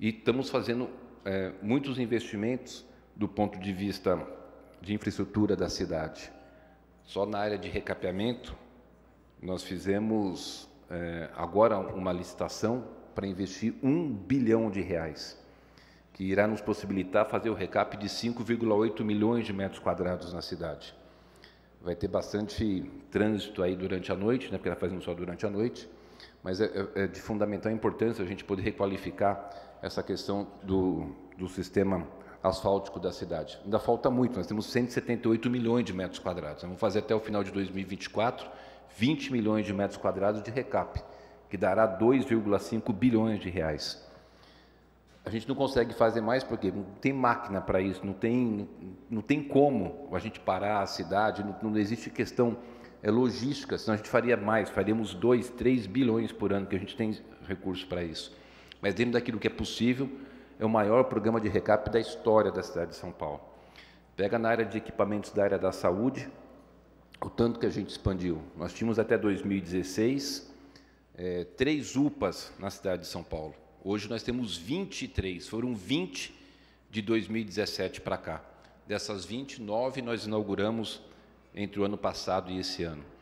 E estamos fazendo é, muitos investimentos do ponto de vista de infraestrutura da cidade. Só na área de recapeamento, nós fizemos é, agora uma licitação para investir um bilhão de reais, que irá nos possibilitar fazer o recap de 5,8 milhões de metros quadrados na cidade vai ter bastante trânsito aí durante a noite, né, porque ela faz só durante a noite, mas é, é, é, de fundamental importância a gente poder requalificar essa questão do, do sistema asfáltico da cidade. Ainda falta muito, nós temos 178 milhões de metros quadrados, vamos fazer até o final de 2024 20 milhões de metros quadrados de recap, que dará 2,5 bilhões de reais a gente não consegue fazer mais porque não tem máquina para isso, não tem, não tem como a gente parar a cidade, não, não existe questão é, logística, senão a gente faria mais, faríamos 2, 3 bilhões por ano, que a gente tem recursos para isso. Mas dentro daquilo que é possível, é o maior programa de recap da história da cidade de São Paulo. Pega na área de equipamentos da área da saúde, o tanto que a gente expandiu. Nós tínhamos até 2016 é, eh, três UPAs na cidade de São Paulo. Hoje nós temos 23, foram 20 de 2017 para cá. Dessas 29, nós inauguramos entre o ano passado e esse ano.